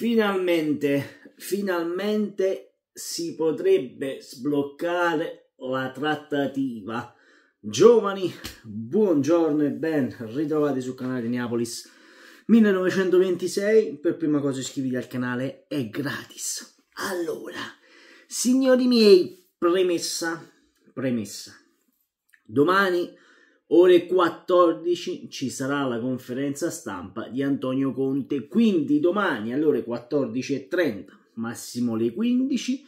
Finalmente, finalmente si potrebbe sbloccare la trattativa. Giovani, buongiorno e ben ritrovati sul canale di Neapolis 1926. Per prima cosa iscriviti al canale, è gratis. Allora, signori miei, premessa, premessa. Domani Ore 14 ci sarà la conferenza stampa di Antonio Conte, quindi domani alle ore 14.30, massimo le 15,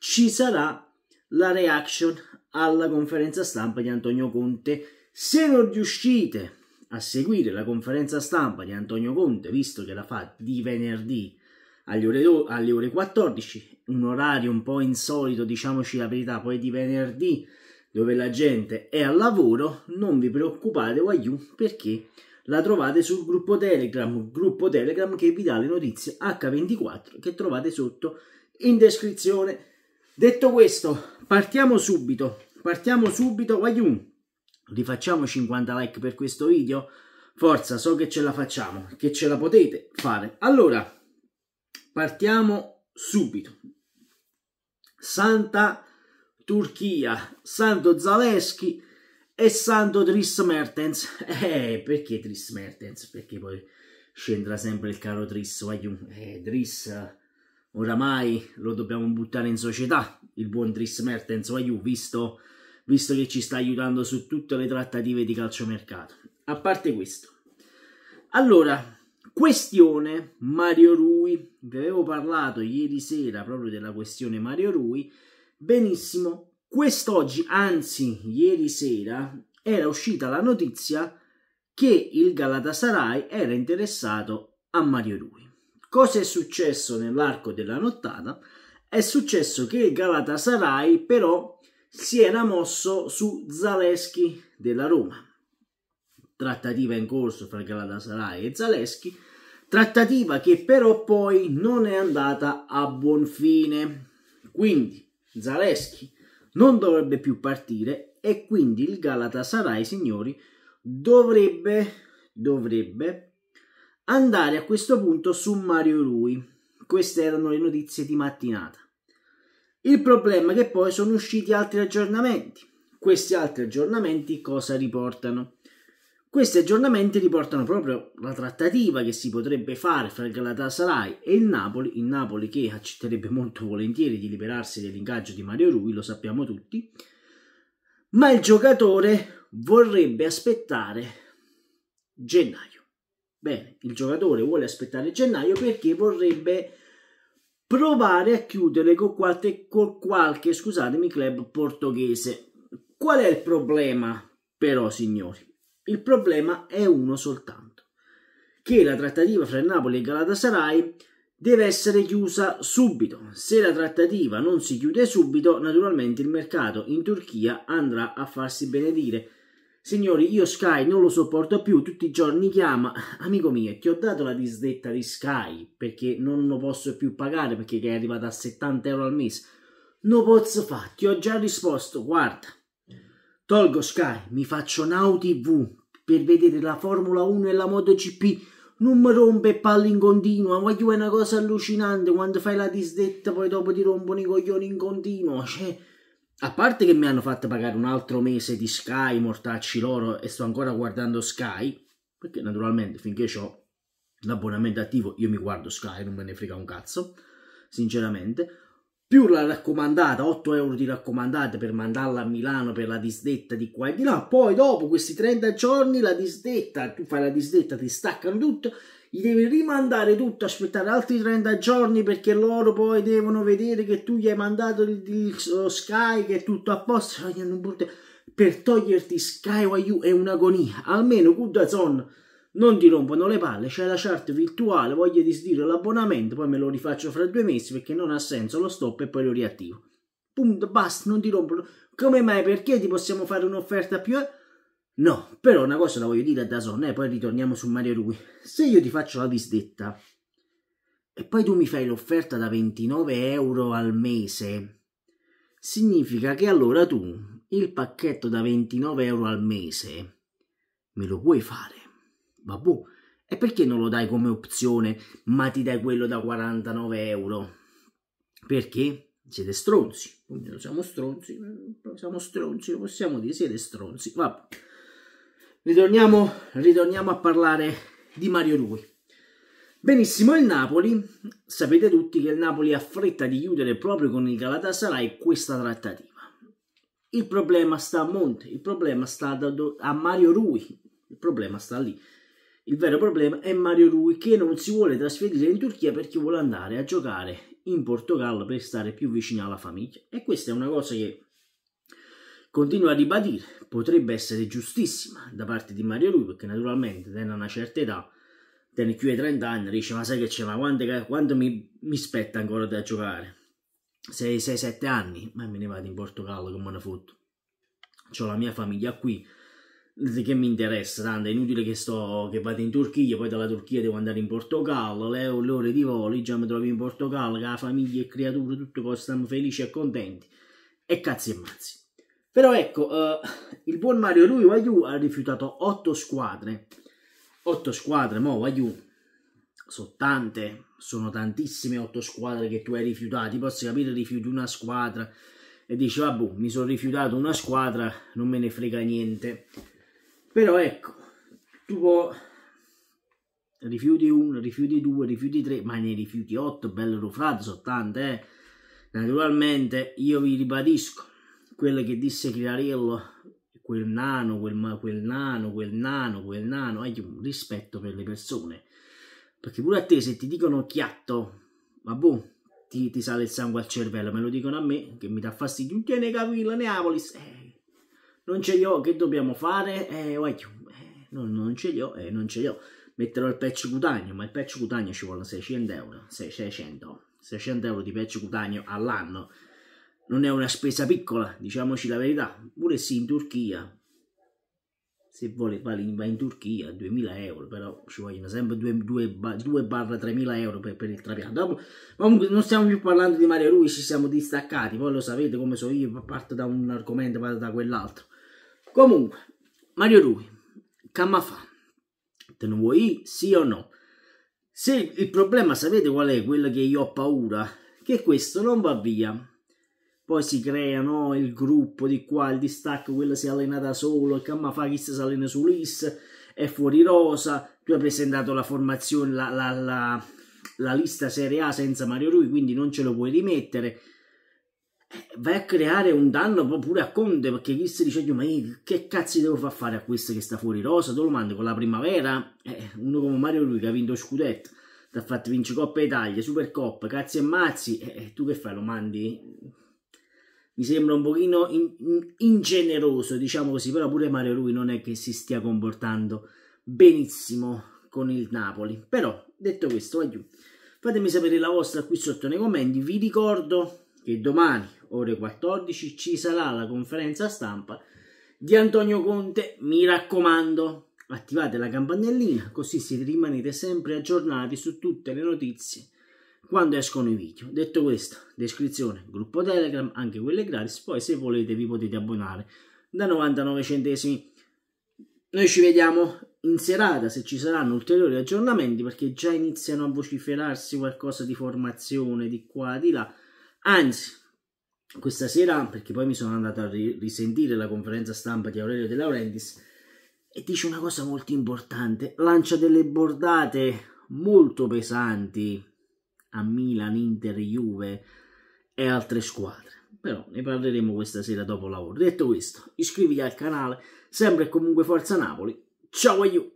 ci sarà la reaction alla conferenza stampa di Antonio Conte. Se non riuscite a seguire la conferenza stampa di Antonio Conte, visto che la fa di venerdì alle ore, alle ore 14, un orario un po' insolito, diciamoci la verità, poi di venerdì dove la gente è al lavoro, non vi preoccupate Waiu perché la trovate sul gruppo Telegram, gruppo Telegram che vi dà le notizie H24 che trovate sotto in descrizione. Detto questo, partiamo subito, partiamo subito Waiu. Rifacciamo 50 like per questo video. Forza, so che ce la facciamo, che ce la potete fare. Allora, partiamo subito. Santa Turchia, Santo Zaleschi e Santo Tris Mertens. Eh, perché Tris Mertens? Perché poi scenderà sempre il caro Tris, Vagliun. Eh, Tris, oramai lo dobbiamo buttare in società, il buon Tris Mertens, Vagliun, visto, visto che ci sta aiutando su tutte le trattative di calciomercato. A parte questo. Allora, questione Mario Rui, vi avevo parlato ieri sera proprio della questione Mario Rui, Benissimo, quest'oggi, anzi ieri sera, era uscita la notizia che il Galatasaray era interessato a Mario Rui. Cosa è successo nell'arco della nottata? È successo che il Galatasaray però si era mosso su Zaleschi della Roma. Trattativa in corso fra Galatasaray e Zaleschi, trattativa che però poi non è andata a buon fine. Quindi Zaleschi non dovrebbe più partire e quindi il Galatasaray, signori, dovrebbe, dovrebbe andare a questo punto su Mario Rui. Queste erano le notizie di mattinata. Il problema è che poi sono usciti altri aggiornamenti. Questi altri aggiornamenti cosa riportano? Questi aggiornamenti riportano proprio la trattativa che si potrebbe fare fra il Galatasaray e il Napoli, il Napoli che accetterebbe molto volentieri di liberarsi dell'ingaggio di Mario Rui, lo sappiamo tutti, ma il giocatore vorrebbe aspettare gennaio. Bene, il giocatore vuole aspettare gennaio perché vorrebbe provare a chiudere con qualche, con qualche scusatemi, club portoghese. Qual è il problema però, signori? Il problema è uno soltanto, che la trattativa fra il Napoli e Galatasaray deve essere chiusa subito. Se la trattativa non si chiude subito, naturalmente il mercato in Turchia andrà a farsi benedire. Signori, io Sky non lo sopporto più, tutti i giorni chiama, amico mio, ti ho dato la disdetta di Sky perché non lo posso più pagare perché è arrivata a 70 euro al mese. Non posso fare, ti ho già risposto, guarda, Tolgo Sky, mi faccio Now TV per vedere la Formula 1 e la MotoGP. Non mi rompe palle in continua, ma è una cosa allucinante quando fai la disdetta poi dopo ti rompono i coglioni in continua. Cioè, a parte che mi hanno fatto pagare un altro mese di Sky, mortacci loro, e sto ancora guardando Sky, perché naturalmente finché ho l'abbonamento attivo io mi guardo Sky, non me ne frega un cazzo, sinceramente più la raccomandata, 8 euro di raccomandata per mandarla a Milano per la disdetta di qua e di là. Poi dopo questi 30 giorni la disdetta, tu fai la disdetta, ti staccano tutto, gli devi rimandare tutto, aspettare altri 30 giorni perché loro poi devono vedere che tu gli hai mandato il, il, lo Sky, che è tutto a posto. Per toglierti Sky YU è un'agonia, almeno Good Zone non ti rompono le palle, c'è la chart virtuale, voglio disdire l'abbonamento, poi me lo rifaccio fra due mesi perché non ha senso, lo stop e poi lo riattivo. Punto, basta, non ti rompono. Come mai? Perché ti possiamo fare un'offerta più... Eh? No, però una cosa la voglio dire da sonno e eh, poi ritorniamo su Mario Rui. Se io ti faccio la disdetta e poi tu mi fai l'offerta da 29 euro al mese, significa che allora tu il pacchetto da 29 euro al mese me lo puoi fare ma boh, e perché non lo dai come opzione, ma ti dai quello da 49 euro? Perché siete stronzi, non siamo stronzi, siamo stronzi, possiamo dire, siete stronzi. Vabbè. Ritorniamo, ritorniamo a parlare di Mario Rui. Benissimo, il Napoli, sapete tutti che il Napoli ha fretta di chiudere proprio con il Galatasaray questa trattativa. Il problema sta a Monte, il problema sta a Mario Rui, il problema sta lì. Il vero problema è Mario Rui che non si vuole trasferire in Turchia perché vuole andare a giocare in Portogallo per stare più vicino alla famiglia. E questa è una cosa che continua a ribadire, potrebbe essere giustissima da parte di Mario Rui perché naturalmente tenne una certa età, tenne più di 30 anni, dice ma sai che c'è, ma quanto, quanto mi, mi, spetta ancora da giocare? 6-7 anni, ma me ne vado in Portogallo come una fotto. Ho la mia famiglia qui, che mi interessa, tanto è inutile che, sto, che vado in Turchia, poi dalla Turchia devo andare in Portogallo, le, le ore di volo, già mi trovo in Portogallo, con la famiglia e creature, tutti poi stiamo felici e contenti, e cazzi e mazzi. Però ecco, uh, il buon Mario lui Waiu ha rifiutato 8 squadre, 8 squadre, mo Waiu, sono tante, sono tantissime 8 squadre che tu hai rifiutato, posso capire rifiuti una squadra, e dici vabbè mi sono rifiutato una squadra, non me ne frega niente, però ecco tu puoi rifiuti uno, rifiuti due, rifiuti tre, ma ne rifiuti otto, bello rufrazzo, tante, eh. Naturalmente io vi ribadisco quello che disse Criarello quel nano, quel, quel nano, quel nano, quel nano, hai un rispetto per le persone. Perché pure a te se ti dicono chiatto, ma boh, ti, ti, sale il sangue al cervello, me lo dicono a me, che mi dà fastidio, non tiene capilla Neapolis, eh, non ce li ho, che dobbiamo fare? Eh, vai, oh, eh, non, non ce li ho, eh, non ce li ho. Metterò il patch cutaneo, ma il patch cutaneo ci vuole 600 euro, 600, 600 euro di patch cutaneo all'anno. Non è una spesa piccola, diciamoci la verità. Pure sì, in Turchia, se vuole va in, Turchia 2000 euro però ci vogliono sempre 2-3000 euro per, per, il trapianto comunque non stiamo più parlando di Mario Rui ci siamo distaccati poi lo sapete come so io parto da un argomento vado da quell'altro Comunque, Mario Rui, come fa? te ne vuoi sì o no? Se il problema sapete qual è, quello che io ho paura, che questo non va via. Poi si creano il gruppo di qua, il distacco, quello si allena da solo, il fa chi si allena su LIS, è fuori rosa, tu hai presentato la formazione, la, la, la, la lista Serie A senza Mario Rui, quindi non ce lo puoi rimettere vai a creare un danno pure a Conte perché chi si dice ma io, che cazzo devo far fare a questo che sta fuori rosa te lo mando con la primavera eh, uno come Mario Lui che ha vinto Scudetto ti ha fatto vincere Coppa Italia Supercoppa cazzi e mazzi eh, eh, tu che fai lo mandi mi sembra un pochino in, in, ingeneroso diciamo così però pure Mario Lui non è che si stia comportando benissimo con il Napoli però detto questo aiuto fatemi sapere la vostra qui sotto nei commenti vi ricordo che domani, ore 14, ci sarà la conferenza stampa di Antonio Conte. Mi raccomando, attivate la campanellina così si rimanete sempre aggiornati su tutte le notizie quando escono i video. Detto questo, descrizione, gruppo Telegram, anche quelle gratis, poi se volete vi potete abbonare da 99 centesimi. Noi ci vediamo in serata se ci saranno ulteriori aggiornamenti perché già iniziano a vociferarsi qualcosa di formazione di qua di là. Anzi, questa sera, perché poi mi sono andato a risentire la conferenza stampa di Aurelio De Laurentiis, e dice una cosa molto importante, lancia delle bordate molto pesanti a Milan, Inter, Juve e altre squadre. Però ne parleremo questa sera dopo lavoro. Detto questo, iscriviti al canale, sempre e comunque Forza Napoli. Ciao a you!